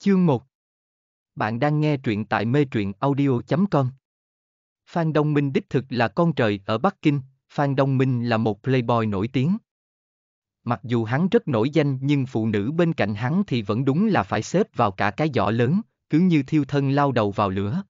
Chương 1 Bạn đang nghe truyện tại mê truyện audio.com Phan Đông Minh đích thực là con trời ở Bắc Kinh, Phan Đông Minh là một playboy nổi tiếng. Mặc dù hắn rất nổi danh nhưng phụ nữ bên cạnh hắn thì vẫn đúng là phải xếp vào cả cái giỏ lớn, cứ như thiêu thân lao đầu vào lửa.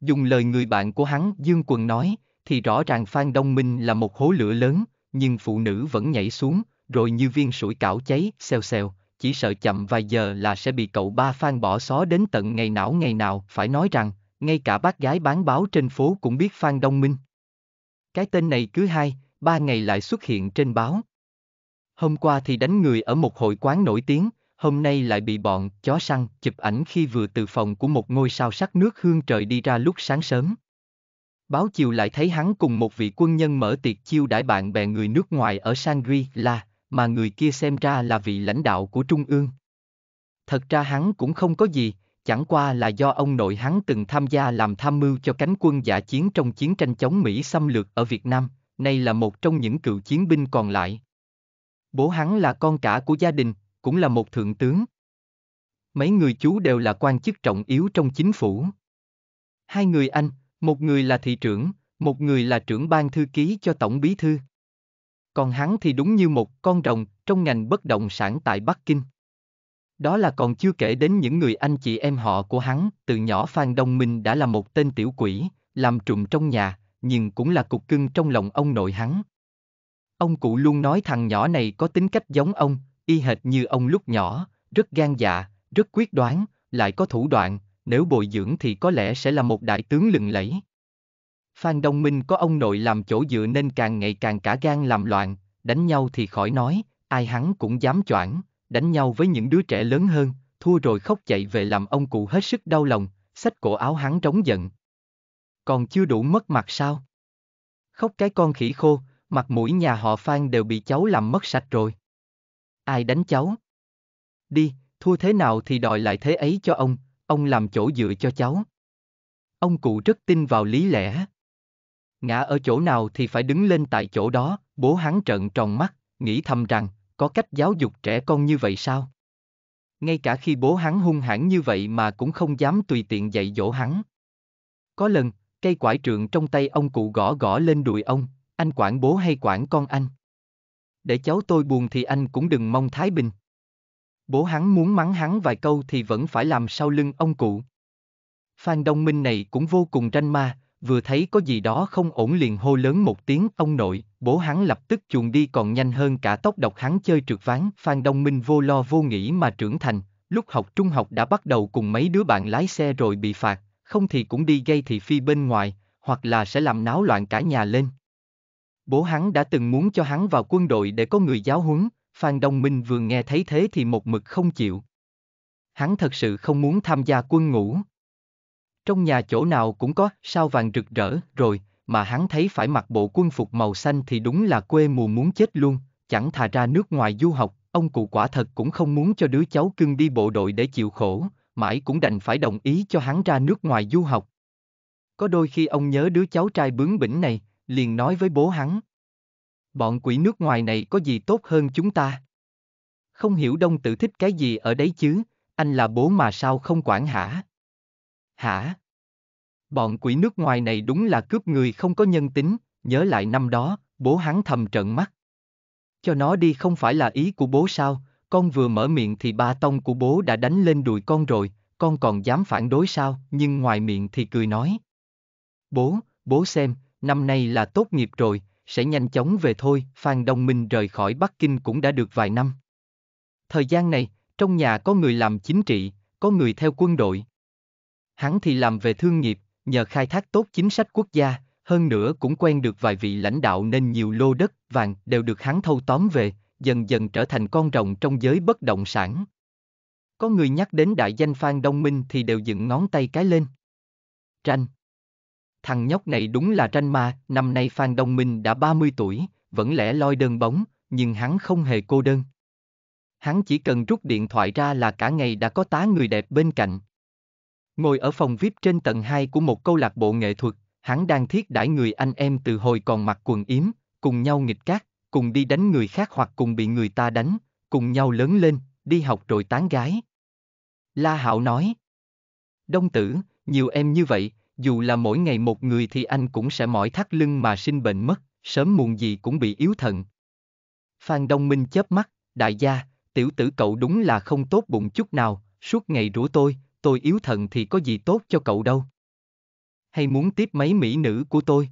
Dùng lời người bạn của hắn Dương Quần nói, thì rõ ràng Phan Đông Minh là một hố lửa lớn, nhưng phụ nữ vẫn nhảy xuống, rồi như viên sủi cảo cháy, xèo xèo, chỉ sợ chậm vài giờ là sẽ bị cậu ba phan bỏ xó đến tận ngày não ngày nào, phải nói rằng, ngay cả bác gái bán báo trên phố cũng biết Phan Đông Minh. Cái tên này cứ hai, ba ngày lại xuất hiện trên báo. Hôm qua thì đánh người ở một hội quán nổi tiếng, hôm nay lại bị bọn chó săn chụp ảnh khi vừa từ phòng của một ngôi sao sắc nước hương trời đi ra lúc sáng sớm. Báo chiều lại thấy hắn cùng một vị quân nhân mở tiệc chiêu đãi bạn bè người nước ngoài ở Shangri-La, mà người kia xem ra là vị lãnh đạo của Trung ương. Thật ra hắn cũng không có gì, chẳng qua là do ông nội hắn từng tham gia làm tham mưu cho cánh quân giả chiến trong chiến tranh chống Mỹ xâm lược ở Việt Nam, nay là một trong những cựu chiến binh còn lại. Bố hắn là con cả của gia đình, cũng là một thượng tướng. Mấy người chú đều là quan chức trọng yếu trong chính phủ. Hai người anh, một người là thị trưởng, một người là trưởng ban thư ký cho tổng bí thư còn hắn thì đúng như một con rồng trong ngành bất động sản tại Bắc Kinh. Đó là còn chưa kể đến những người anh chị em họ của hắn, từ nhỏ Phan Đông Minh đã là một tên tiểu quỷ, làm trùm trong nhà, nhưng cũng là cục cưng trong lòng ông nội hắn. Ông cụ luôn nói thằng nhỏ này có tính cách giống ông, y hệt như ông lúc nhỏ, rất gan dạ, rất quyết đoán, lại có thủ đoạn, nếu bồi dưỡng thì có lẽ sẽ là một đại tướng lừng lẫy. Phan Đông Minh có ông nội làm chỗ dựa nên càng ngày càng cả gan làm loạn, đánh nhau thì khỏi nói, ai hắn cũng dám choảng, đánh nhau với những đứa trẻ lớn hơn, thua rồi khóc chạy về làm ông cụ hết sức đau lòng, xách cổ áo hắn trống giận. Còn chưa đủ mất mặt sao? Khóc cái con khỉ khô, mặt mũi nhà họ Phan đều bị cháu làm mất sạch rồi. Ai đánh cháu? Đi, thua thế nào thì đòi lại thế ấy cho ông, ông làm chỗ dựa cho cháu. Ông cụ rất tin vào lý lẽ, ngã ở chỗ nào thì phải đứng lên tại chỗ đó, bố hắn trợn tròn mắt, nghĩ thầm rằng, có cách giáo dục trẻ con như vậy sao? Ngay cả khi bố hắn hung hãn như vậy mà cũng không dám tùy tiện dạy dỗ hắn. Có lần, cây quải trượng trong tay ông cụ gõ gõ lên đùi ông, anh quản bố hay quản con anh? Để cháu tôi buồn thì anh cũng đừng mong thái bình. Bố hắn muốn mắng hắn vài câu thì vẫn phải làm sau lưng ông cụ. Phan Đông Minh này cũng vô cùng ranh ma, vừa thấy có gì đó không ổn liền hô lớn một tiếng ông nội, bố hắn lập tức chuồn đi còn nhanh hơn cả tốc độc hắn chơi trượt ván. Phan Đông Minh vô lo vô nghĩ mà trưởng thành, lúc học trung học đã bắt đầu cùng mấy đứa bạn lái xe rồi bị phạt, không thì cũng đi gây thị phi bên ngoài, hoặc là sẽ làm náo loạn cả nhà lên. Bố hắn đã từng muốn cho hắn vào quân đội để có người giáo huấn, Phan Đông Minh vừa nghe thấy thế thì một mực không chịu. Hắn thật sự không muốn tham gia quân ngũ. Trong nhà chỗ nào cũng có sao vàng rực rỡ rồi, mà hắn thấy phải mặc bộ quân phục màu xanh thì đúng là quê mùa muốn chết luôn, chẳng thà ra nước ngoài du học, ông cụ quả thật cũng không muốn cho đứa cháu cưng đi bộ đội để chịu khổ, mãi cũng đành phải đồng ý cho hắn ra nước ngoài du học. Có đôi khi ông nhớ đứa cháu trai bướng bỉnh này, liền nói với bố hắn. Bọn quỷ nước ngoài này có gì tốt hơn chúng ta? Không hiểu đông tử thích cái gì ở đấy chứ, anh là bố mà sao không quản hả? hả? Bọn quỷ nước ngoài này đúng là cướp người không có nhân tính, nhớ lại năm đó, bố hắn thầm trợn mắt. Cho nó đi không phải là ý của bố sao, con vừa mở miệng thì ba tông của bố đã đánh lên đùi con rồi, con còn dám phản đối sao, nhưng ngoài miệng thì cười nói. Bố, bố xem, năm nay là tốt nghiệp rồi, sẽ nhanh chóng về thôi, Phan Đông Minh rời khỏi Bắc Kinh cũng đã được vài năm. Thời gian này, trong nhà có người làm chính trị, có người theo quân đội, hắn thì làm về thương nghiệp, nhờ khai thác tốt chính sách quốc gia, hơn nữa cũng quen được vài vị lãnh đạo nên nhiều lô đất, vàng đều được hắn thâu tóm về, dần dần trở thành con rồng trong giới bất động sản. Có người nhắc đến đại danh Phan Đông Minh thì đều dựng ngón tay cái lên. Tranh. Thằng nhóc này đúng là tranh ma, năm nay Phan Đông Minh đã 30 tuổi, vẫn lẽ loi đơn bóng, nhưng hắn không hề cô đơn. Hắn chỉ cần rút điện thoại ra là cả ngày đã có tá người đẹp bên cạnh. Ngồi ở phòng VIP trên tầng 2 của một câu lạc bộ nghệ thuật, hắn đang thiết đãi người anh em từ hồi còn mặc quần yếm, cùng nhau nghịch cát, cùng đi đánh người khác hoặc cùng bị người ta đánh, cùng nhau lớn lên, đi học rồi tán gái. La Hạo nói. Đông tử, nhiều em như vậy, dù là mỗi ngày một người thì anh cũng sẽ mỏi thắt lưng mà sinh bệnh mất, sớm muộn gì cũng bị yếu thận. Phan Đông Minh chớp mắt, đại gia, tiểu tử cậu đúng là không tốt bụng chút nào, suốt ngày rủa tôi, tôi yếu thần thì có gì tốt cho cậu đâu. Hay muốn tiếp mấy mỹ nữ của tôi?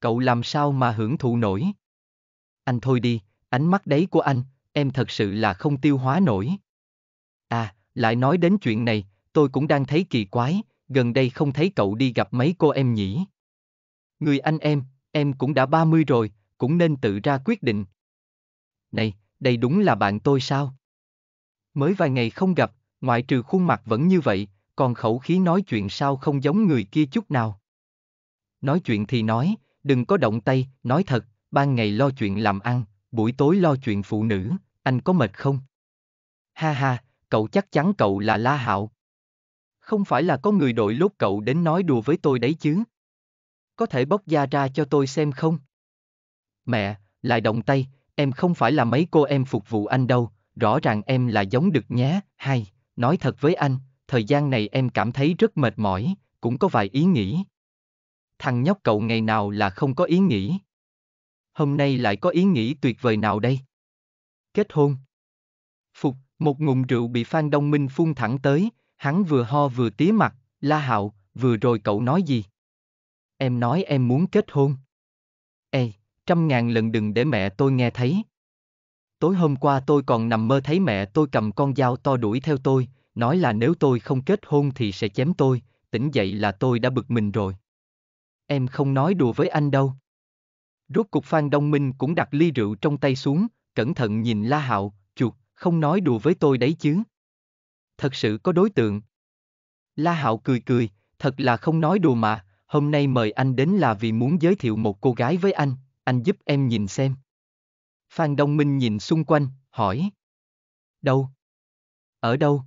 Cậu làm sao mà hưởng thụ nổi? Anh thôi đi, ánh mắt đấy của anh, em thật sự là không tiêu hóa nổi. À, lại nói đến chuyện này, tôi cũng đang thấy kỳ quái, gần đây không thấy cậu đi gặp mấy cô em nhỉ. Người anh em, em cũng đã 30 rồi, cũng nên tự ra quyết định. Này, đây đúng là bạn tôi sao? Mới vài ngày không gặp, ngoại trừ khuôn mặt vẫn như vậy, còn khẩu khí nói chuyện sao không giống người kia chút nào. Nói chuyện thì nói, đừng có động tay, nói thật, ban ngày lo chuyện làm ăn, buổi tối lo chuyện phụ nữ, anh có mệt không? Ha ha, cậu chắc chắn cậu là La Hạo. Không phải là có người đội lốt cậu đến nói đùa với tôi đấy chứ? Có thể bóc da ra cho tôi xem không? Mẹ, lại động tay, em không phải là mấy cô em phục vụ anh đâu, rõ ràng em là giống được nhé, hay nói thật với anh, thời gian này em cảm thấy rất mệt mỏi, cũng có vài ý nghĩ. Thằng nhóc cậu ngày nào là không có ý nghĩ. Hôm nay lại có ý nghĩ tuyệt vời nào đây? Kết hôn. Phục, một ngụm rượu bị Phan Đông Minh phun thẳng tới, hắn vừa ho vừa tía mặt, la hạo, vừa rồi cậu nói gì? Em nói em muốn kết hôn. Ê, trăm ngàn lần đừng để mẹ tôi nghe thấy. Tối hôm qua tôi còn nằm mơ thấy mẹ tôi cầm con dao to đuổi theo tôi, nói là nếu tôi không kết hôn thì sẽ chém tôi, tỉnh dậy là tôi đã bực mình rồi. Em không nói đùa với anh đâu. Rốt cục Phan Đông Minh cũng đặt ly rượu trong tay xuống, cẩn thận nhìn La Hạo, chuột, không nói đùa với tôi đấy chứ. Thật sự có đối tượng. La Hạo cười cười, thật là không nói đùa mà, hôm nay mời anh đến là vì muốn giới thiệu một cô gái với anh, anh giúp em nhìn xem. Phan Đông Minh nhìn xung quanh, hỏi. Đâu? Ở đâu?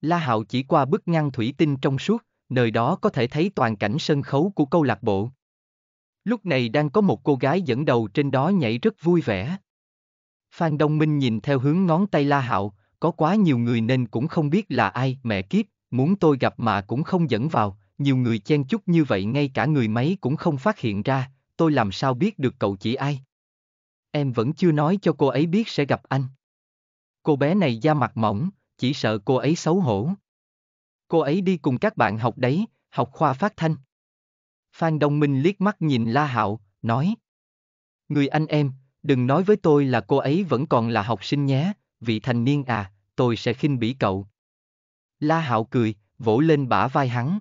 La Hạo chỉ qua bức ngăn thủy tinh trong suốt, nơi đó có thể thấy toàn cảnh sân khấu của câu lạc bộ. Lúc này đang có một cô gái dẫn đầu trên đó nhảy rất vui vẻ. Phan Đông Minh nhìn theo hướng ngón tay La Hạo, có quá nhiều người nên cũng không biết là ai, mẹ kiếp, muốn tôi gặp mà cũng không dẫn vào, nhiều người chen chúc như vậy ngay cả người máy cũng không phát hiện ra, tôi làm sao biết được cậu chỉ ai. Em vẫn chưa nói cho cô ấy biết sẽ gặp anh. Cô bé này da mặt mỏng, chỉ sợ cô ấy xấu hổ. Cô ấy đi cùng các bạn học đấy, học khoa phát thanh. Phan Đông Minh liếc mắt nhìn La Hạo, nói. Người anh em, đừng nói với tôi là cô ấy vẫn còn là học sinh nhé, vị thành niên à, tôi sẽ khinh bỉ cậu. La Hạo cười, vỗ lên bả vai hắn.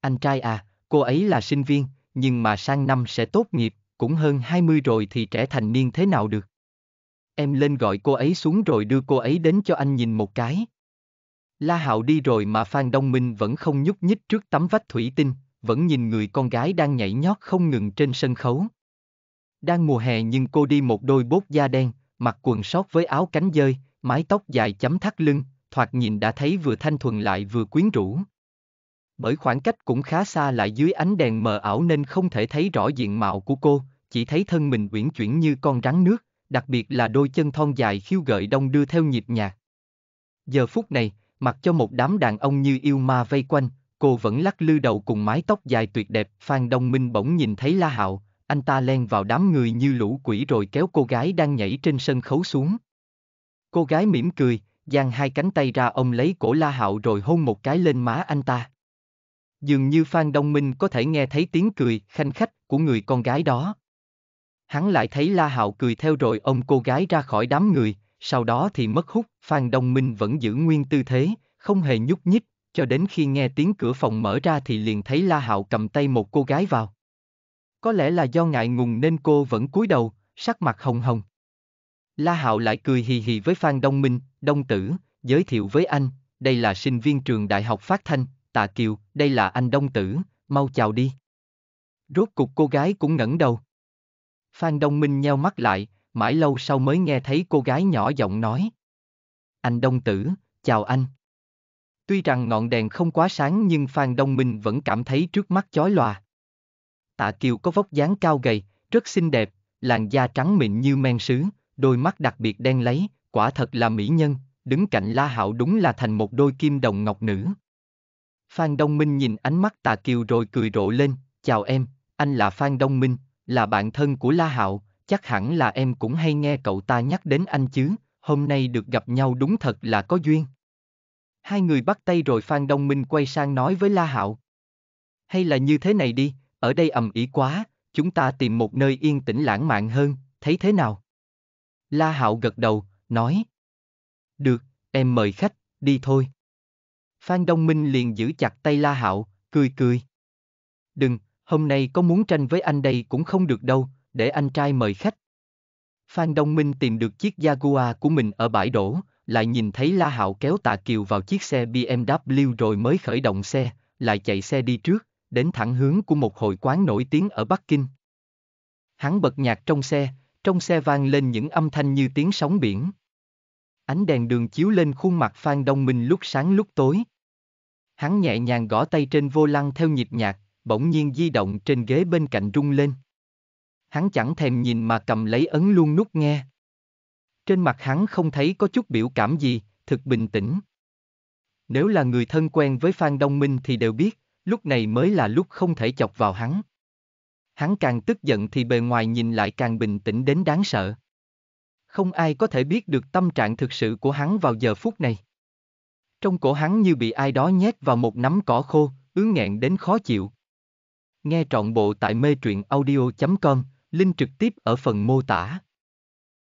Anh trai à, cô ấy là sinh viên, nhưng mà sang năm sẽ tốt nghiệp cũng hơn 20 rồi thì trẻ thành niên thế nào được. Em lên gọi cô ấy xuống rồi đưa cô ấy đến cho anh nhìn một cái. La Hạo đi rồi mà Phan Đông Minh vẫn không nhúc nhích trước tấm vách thủy tinh, vẫn nhìn người con gái đang nhảy nhót không ngừng trên sân khấu. Đang mùa hè nhưng cô đi một đôi bốt da đen, mặc quần sót với áo cánh dơi, mái tóc dài chấm thắt lưng, thoạt nhìn đã thấy vừa thanh thuần lại vừa quyến rũ bởi khoảng cách cũng khá xa lại dưới ánh đèn mờ ảo nên không thể thấy rõ diện mạo của cô, chỉ thấy thân mình uyển chuyển như con rắn nước, đặc biệt là đôi chân thon dài khiêu gợi đông đưa theo nhịp nhạc. Giờ phút này, mặc cho một đám đàn ông như yêu ma vây quanh, cô vẫn lắc lư đầu cùng mái tóc dài tuyệt đẹp. Phan Đông Minh bỗng nhìn thấy La Hạo, anh ta len vào đám người như lũ quỷ rồi kéo cô gái đang nhảy trên sân khấu xuống. Cô gái mỉm cười, giang hai cánh tay ra ông lấy cổ La Hạo rồi hôn một cái lên má anh ta dường như Phan Đông Minh có thể nghe thấy tiếng cười khanh khách của người con gái đó. Hắn lại thấy La Hạo cười theo rồi ông cô gái ra khỏi đám người, sau đó thì mất hút, Phan Đông Minh vẫn giữ nguyên tư thế, không hề nhúc nhích, cho đến khi nghe tiếng cửa phòng mở ra thì liền thấy La Hạo cầm tay một cô gái vào. Có lẽ là do ngại ngùng nên cô vẫn cúi đầu, sắc mặt hồng hồng. La Hạo lại cười hì hì với Phan Đông Minh, Đông Tử, giới thiệu với anh, đây là sinh viên trường Đại học Phát Thanh, Tạ Kiều, đây là anh Đông Tử, mau chào đi. Rốt cục cô gái cũng ngẩng đầu. Phan Đông Minh nheo mắt lại, mãi lâu sau mới nghe thấy cô gái nhỏ giọng nói. Anh Đông Tử, chào anh. Tuy rằng ngọn đèn không quá sáng nhưng Phan Đông Minh vẫn cảm thấy trước mắt chói lòa. Tạ Kiều có vóc dáng cao gầy, rất xinh đẹp, làn da trắng mịn như men sứ, đôi mắt đặc biệt đen lấy, quả thật là mỹ nhân, đứng cạnh La Hạo đúng là thành một đôi kim đồng ngọc nữ. Phan Đông Minh nhìn ánh mắt Tà Kiều rồi cười rộ lên, chào em, anh là Phan Đông Minh, là bạn thân của La Hạo, chắc hẳn là em cũng hay nghe cậu ta nhắc đến anh chứ, hôm nay được gặp nhau đúng thật là có duyên. Hai người bắt tay rồi Phan Đông Minh quay sang nói với La Hạo. Hay là như thế này đi, ở đây ầm ĩ quá, chúng ta tìm một nơi yên tĩnh lãng mạn hơn, thấy thế nào? La Hạo gật đầu, nói. Được, em mời khách, đi thôi. Phan Đông Minh liền giữ chặt tay La Hạo, cười cười. Đừng, hôm nay có muốn tranh với anh đây cũng không được đâu, để anh trai mời khách. Phan Đông Minh tìm được chiếc Jaguar của mình ở bãi đổ, lại nhìn thấy La Hạo kéo Tạ Kiều vào chiếc xe BMW rồi mới khởi động xe, lại chạy xe đi trước, đến thẳng hướng của một hội quán nổi tiếng ở Bắc Kinh. Hắn bật nhạc trong xe, trong xe vang lên những âm thanh như tiếng sóng biển. Ánh đèn đường chiếu lên khuôn mặt Phan Đông Minh lúc sáng lúc tối. Hắn nhẹ nhàng gõ tay trên vô lăng theo nhịp nhạc, bỗng nhiên di động trên ghế bên cạnh rung lên. Hắn chẳng thèm nhìn mà cầm lấy ấn luôn nút nghe. Trên mặt hắn không thấy có chút biểu cảm gì, thực bình tĩnh. Nếu là người thân quen với Phan Đông Minh thì đều biết, lúc này mới là lúc không thể chọc vào hắn. Hắn càng tức giận thì bề ngoài nhìn lại càng bình tĩnh đến đáng sợ. Không ai có thể biết được tâm trạng thực sự của hắn vào giờ phút này. Trong cổ hắn như bị ai đó nhét vào một nắm cỏ khô, ứ nghẹn đến khó chịu. Nghe trọn bộ tại mê truyện audio.com, link trực tiếp ở phần mô tả.